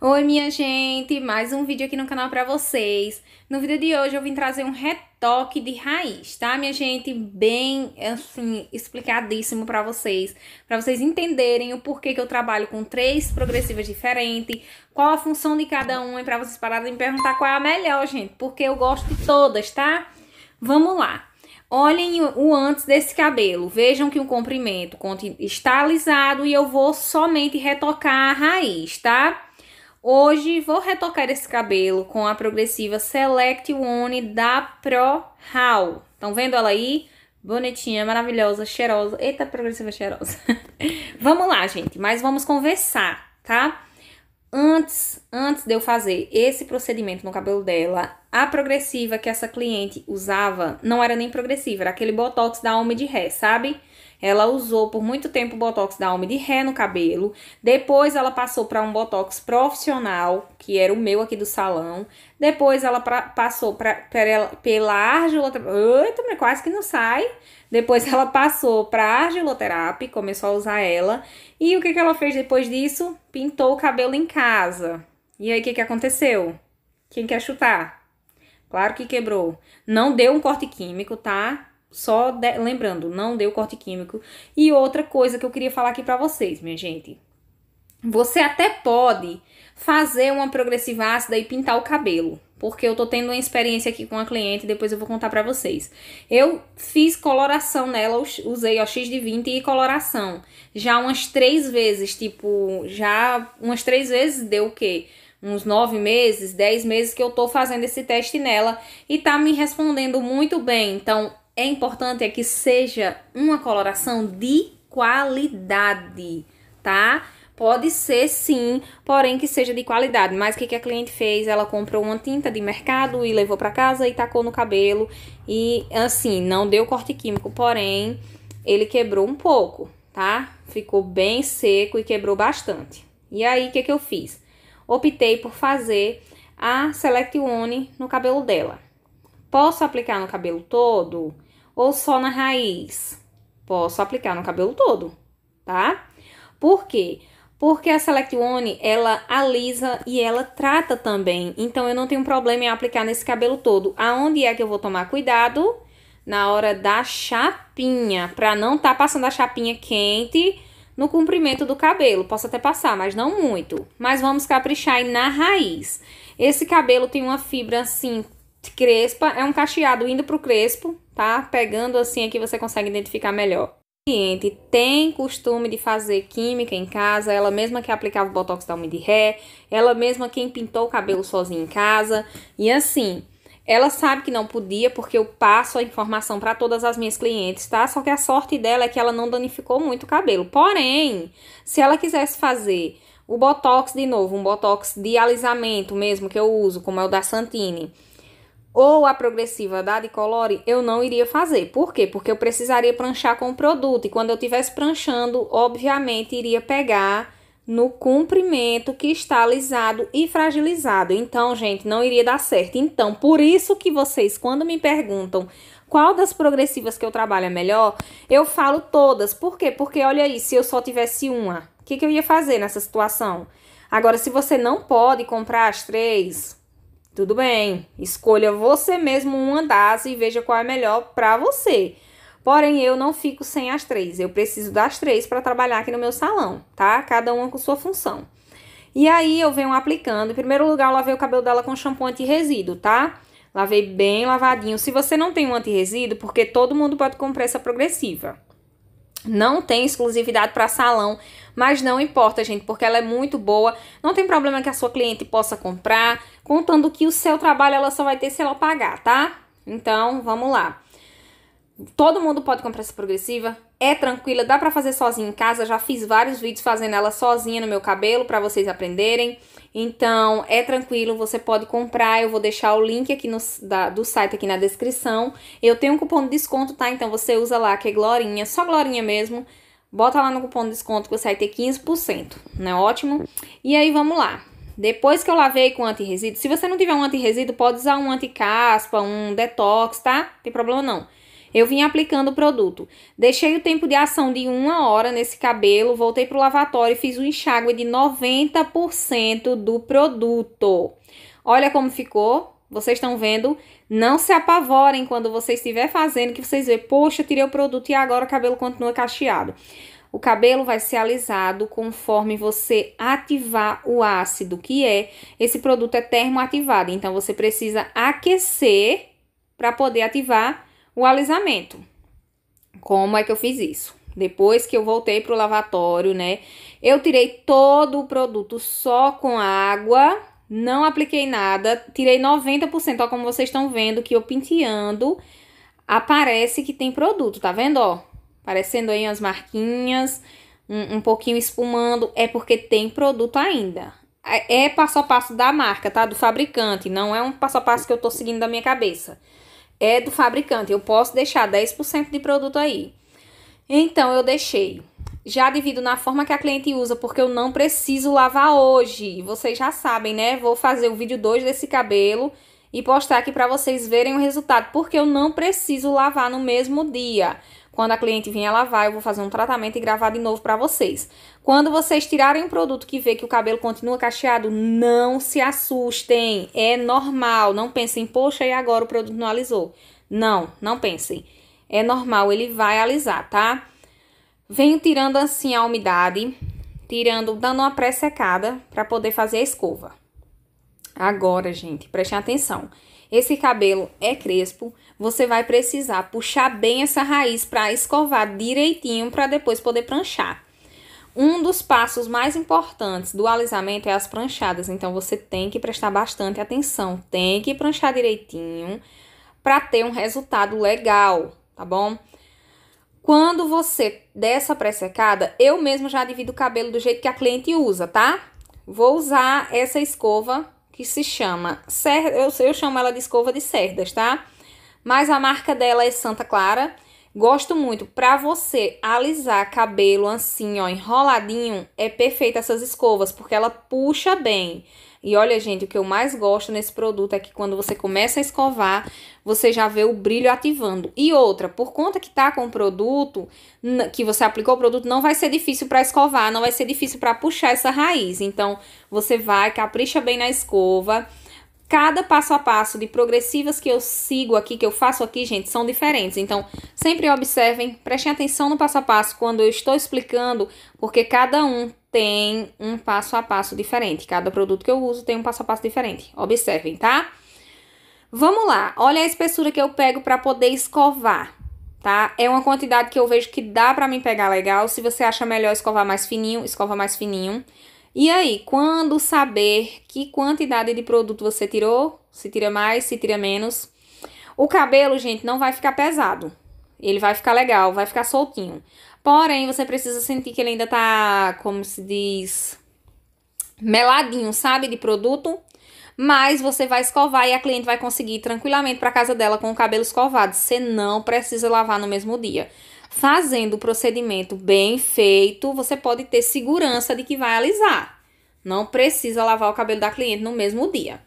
Oi, minha gente! Mais um vídeo aqui no canal para vocês. No vídeo de hoje eu vim trazer um retoque de raiz, tá, minha gente? Bem, assim, explicadíssimo para vocês. para vocês entenderem o porquê que eu trabalho com três progressivas diferentes, qual a função de cada uma e para vocês pararem de me perguntar qual é a melhor, gente. Porque eu gosto de todas, tá? Vamos lá! Olhem o antes desse cabelo. Vejam que o comprimento está alisado e eu vou somente retocar a raiz, Tá? Hoje vou retocar esse cabelo com a progressiva Select One da Pro How. Estão vendo ela aí? Bonitinha, maravilhosa, cheirosa. Eita, progressiva cheirosa. vamos lá, gente, mas vamos conversar, tá? Antes, antes de eu fazer esse procedimento no cabelo dela, a progressiva que essa cliente usava não era nem progressiva, era aquele botox da alma de ré, sabe? Ela usou por muito tempo o botox da Alme de Ré no cabelo. Depois ela passou para um botox profissional, que era o meu aqui do salão. Depois ela pra, passou pra, pela, pela argiloterapia. quase que não sai. Depois ela passou para argiloterapia, começou a usar ela. E o que, que ela fez depois disso? Pintou o cabelo em casa. E aí o que, que aconteceu? Quem quer chutar? Claro que quebrou. Não deu um corte químico, tá? Só de... lembrando, não deu corte químico. E outra coisa que eu queria falar aqui para vocês, minha gente. Você até pode fazer uma progressiva ácida e pintar o cabelo, porque eu tô tendo uma experiência aqui com uma cliente, depois eu vou contar para vocês. Eu fiz coloração nela, usei ó, X de 20 e coloração. Já umas três vezes, tipo, já umas três vezes deu o quê? Uns nove meses, dez meses que eu tô fazendo esse teste nela e tá me respondendo muito bem. Então, é importante é que seja uma coloração de qualidade, tá? Pode ser sim, porém que seja de qualidade. Mas o que, que a cliente fez? Ela comprou uma tinta de mercado e levou para casa e tacou no cabelo. E assim, não deu corte químico, porém ele quebrou um pouco, tá? Ficou bem seco e quebrou bastante. E aí, o que, que eu fiz? Optei por fazer a Select One no cabelo dela. Posso aplicar no cabelo todo? ou só na raiz? Posso aplicar no cabelo todo, tá? Por quê? Porque a Select One, ela alisa e ela trata também. Então, eu não tenho problema em aplicar nesse cabelo todo. Aonde é que eu vou tomar cuidado? Na hora da chapinha, pra não tá passando a chapinha quente no comprimento do cabelo. Posso até passar, mas não muito. Mas vamos caprichar aí na raiz. Esse cabelo tem uma fibra, assim, crespa, é um cacheado indo pro crespo, tá? Pegando assim aqui você consegue identificar melhor. O cliente tem costume de fazer química em casa, ela mesma que aplicava o botox da unha de ré, ela mesma quem pintou o cabelo sozinha em casa. E assim, ela sabe que não podia porque eu passo a informação para todas as minhas clientes, tá? Só que a sorte dela é que ela não danificou muito o cabelo. Porém, se ela quisesse fazer o botox de novo, um botox de alisamento mesmo que eu uso, como é o da Santini, ou a progressiva da de eu não iria fazer. Por quê? Porque eu precisaria pranchar com o produto. E quando eu estivesse pranchando, obviamente iria pegar no comprimento que está alisado e fragilizado. Então, gente, não iria dar certo. Então, por isso que vocês, quando me perguntam qual das progressivas que eu trabalho é melhor, eu falo todas. Por quê? Porque, olha aí, se eu só tivesse uma, o que, que eu ia fazer nessa situação? Agora, se você não pode comprar as três, tudo bem, escolha você mesmo uma das e veja qual é melhor para você. Porém, eu não fico sem as três. Eu preciso das três para trabalhar aqui no meu salão, tá? Cada uma com sua função. E aí eu venho aplicando. Em primeiro lugar, eu lavei o cabelo dela com shampoo anti-resíduo, tá? Lavei bem lavadinho. Se você não tem um anti-resíduo, porque todo mundo pode comprar essa progressiva. Não tem exclusividade para salão, mas não importa, gente, porque ela é muito boa. Não tem problema que a sua cliente possa comprar, contando que o seu trabalho ela só vai ter se ela pagar, tá? Então, vamos lá. Todo mundo pode comprar essa progressiva? É tranquila, dá para fazer sozinha em casa. Já fiz vários vídeos fazendo ela sozinha no meu cabelo para vocês aprenderem. Então, é tranquilo, você pode comprar. Eu vou deixar o link aqui no, da, do site aqui na descrição. Eu tenho um cupom de desconto, tá? Então você usa lá que é Glorinha, só Glorinha mesmo. Bota lá no cupom de desconto que você vai ter 15%, é né? Ótimo. E aí vamos lá. Depois que eu lavei com anti-resíduo. se você não tiver um anti-resíduo, pode usar um anticaspa, um detox, tá? Não tem problema não. Eu vim aplicando o produto. Deixei o tempo de ação de uma hora nesse cabelo, voltei para o lavatório e fiz um enxágue de 90% do produto. Olha como ficou. Vocês estão vendo? Não se apavorem quando você estiver fazendo, que vocês veem, poxa, tirei o produto e agora o cabelo continua cacheado. O cabelo vai ser alisado conforme você ativar o ácido, que é esse produto é termoativado. Então você precisa aquecer para poder ativar o alisamento. Como é que eu fiz isso? Depois que eu voltei pro lavatório, né? Eu tirei todo o produto só com água, não apliquei nada, tirei 90%, ó, como vocês estão vendo que eu penteando, aparece que tem produto, tá vendo, ó? Aparecendo aí as marquinhas, um, um pouquinho espumando, é porque tem produto ainda. É, é passo a passo da marca, tá? Do fabricante, não é um passo a passo que eu tô seguindo da minha cabeça é do fabricante. Eu posso deixar 10% de produto aí. Então eu deixei. Já divido na forma que a cliente usa, porque eu não preciso lavar hoje. Vocês já sabem, né? Vou fazer o vídeo 2 desse cabelo e postar aqui para vocês verem o resultado, porque eu não preciso lavar no mesmo dia. Quando a cliente vinha lavar, eu vou fazer um tratamento e gravar de novo para vocês. Quando vocês tirarem um produto que vê que o cabelo continua cacheado, não se assustem. É normal. Não pensem, poxa, e agora o produto não alisou. Não, não pensem. É normal, ele vai alisar, tá? Venho tirando assim a umidade, tirando, dando uma pré-secada para poder fazer a escova. Agora, gente, prestem atenção. Esse cabelo é crespo, você vai precisar puxar bem essa raiz para escovar direitinho para depois poder pranchar. Um dos passos mais importantes do alisamento é as pranchadas, então você tem que prestar bastante atenção, tem que pranchar direitinho para ter um resultado legal, tá bom? Quando você der essa pré-secada, eu mesmo já divido o cabelo do jeito que a cliente usa, tá? Vou usar essa escova que se chama, eu, eu chamo ela de escova de cerdas, tá? Mas a marca dela é Santa Clara. Gosto muito. Pra você alisar cabelo assim, ó, enroladinho, é perfeita essas escovas, porque ela puxa bem. E olha, gente, o que eu mais gosto nesse produto é que quando você começa a escovar, você já vê o brilho ativando. E outra, por conta que tá com o produto, que você aplicou o produto, não vai ser difícil para escovar, não vai ser difícil para puxar essa raiz. Então, você vai, capricha bem na escova Cada passo a passo de progressivas que eu sigo aqui, que eu faço aqui, gente, são diferentes. Então, sempre observem, prestem atenção no passo a passo quando eu estou explicando, porque cada um tem um passo a passo diferente. Cada produto que eu uso tem um passo a passo diferente. Observem, tá? Vamos lá. Olha a espessura que eu pego para poder escovar tá? É uma quantidade que eu vejo que dá para mim pegar legal. Se você acha melhor escovar mais fininho, escova mais fininho. E aí, quando saber que quantidade de produto você tirou, se tira mais, se tira menos. O cabelo, gente, não vai ficar pesado. Ele vai ficar legal, vai ficar soltinho. Porém, você precisa sentir que ele ainda tá, como se diz, meladinho, sabe, de produto. Mas você vai escovar e a cliente vai conseguir ir tranquilamente para casa dela com o cabelo escovado. Você não precisa lavar no mesmo dia. Fazendo o procedimento bem feito, você pode ter segurança de que vai alisar. Não precisa lavar o cabelo da cliente no mesmo dia.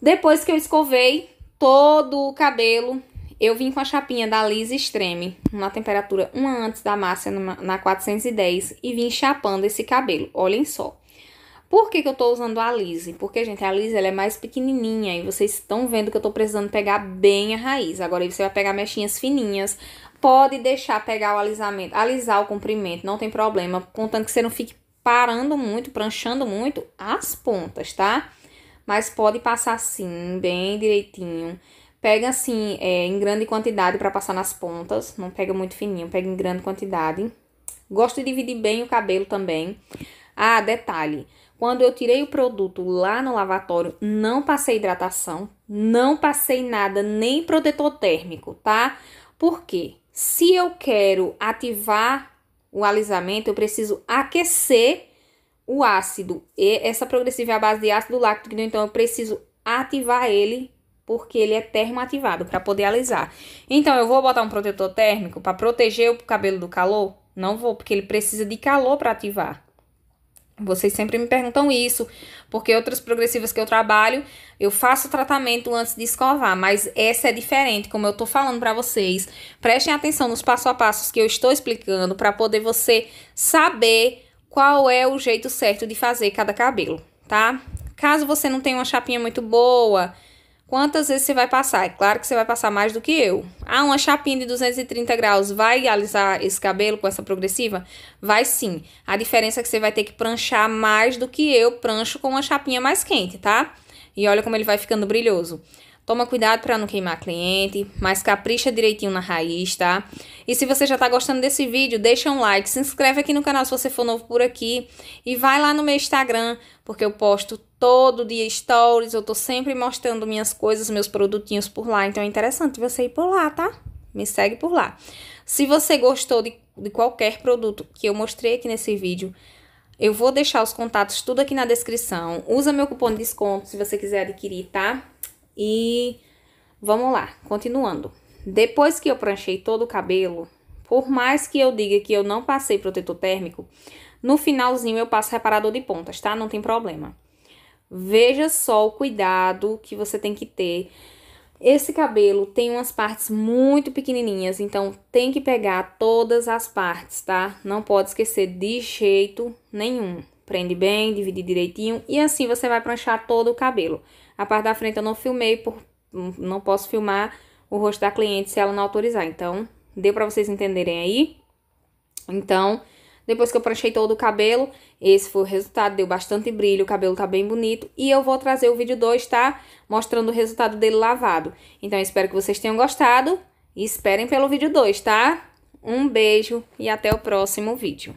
Depois que eu escovei todo o cabelo, eu vim com a chapinha da Liz Extreme, na temperatura uma antes da massa na 410, e vim chapando esse cabelo. Olhem só. Por que, que eu tô usando a Lise? Porque, gente, a Lise ela é mais pequenininha e vocês estão vendo que eu tô precisando pegar bem a raiz. Agora você vai pegar mechinhas fininhas, Pode deixar pegar o alisamento, alisar o comprimento, não tem problema, contanto que você não fique parando muito, pranchando muito as pontas, tá? Mas pode passar assim, bem direitinho. Pega assim, é, em grande quantidade para passar nas pontas, não pega muito fininho, pega em grande quantidade. Gosto de dividir bem o cabelo também. Ah, detalhe, quando eu tirei o produto lá no lavatório, não passei hidratação, não passei nada, nem protetor térmico, tá? Por quê? Se eu quero ativar o alisamento, eu preciso aquecer o ácido. E essa progressiva é a base de ácido láctico, né? então eu preciso ativar ele porque ele é termoativado para poder alisar. Então eu vou botar um protetor térmico para proteger o cabelo do calor? Não vou, porque ele precisa de calor para ativar. Vocês sempre me perguntam isso, porque outras progressivas que eu trabalho, eu faço tratamento antes de escovar, mas essa é diferente, como eu tô falando para vocês. Prestem atenção nos passo a passos que eu estou explicando para poder você saber qual é o jeito certo de fazer cada cabelo, tá? Caso você não tenha uma chapinha muito boa, Quantas vezes você vai passar? É claro que você vai passar mais do que eu. Ah, uma chapinha de 230 graus vai alisar esse cabelo com essa progressiva? Vai sim. A diferença é que você vai ter que pranchar mais do que eu prancho com uma chapinha mais quente, tá? E olha como ele vai ficando brilhoso. Toma cuidado para não queimar cliente, mas capricha direitinho na raiz, tá? E se você já tá gostando desse vídeo, deixa um like, se inscreve aqui no canal se você for novo por aqui e vai lá no meu Instagram, porque eu posto todo dia stories, eu tô sempre mostrando minhas coisas, meus produtinhos por lá, então é interessante você ir por lá, tá? Me segue por lá. Se você gostou de, de qualquer produto que eu mostrei aqui nesse vídeo, eu vou deixar os contatos tudo aqui na descrição. Usa meu cupom de desconto se você quiser adquirir, tá? E vamos lá, continuando. Depois que eu pranchei todo o cabelo, por mais que eu diga que eu não passei protetor térmico, no finalzinho eu passo reparador de pontas, tá? Não tem problema. Veja só o cuidado que você tem que ter. Esse cabelo tem umas partes muito pequenininhas, então tem que pegar todas as partes, tá? Não pode esquecer de jeito nenhum. Prende bem, divide direitinho e assim você vai pranchar todo o cabelo. A parte da frente eu não filmei, por, não posso filmar o rosto da cliente se ela não autorizar. Então, deu para vocês entenderem aí? Então, depois que eu pranchei todo o cabelo, esse foi o resultado, deu bastante brilho, o cabelo tá bem bonito. E eu vou trazer o vídeo 2, tá? Mostrando o resultado dele lavado. Então, espero que vocês tenham gostado e esperem pelo vídeo 2, tá? Um beijo e até o próximo vídeo.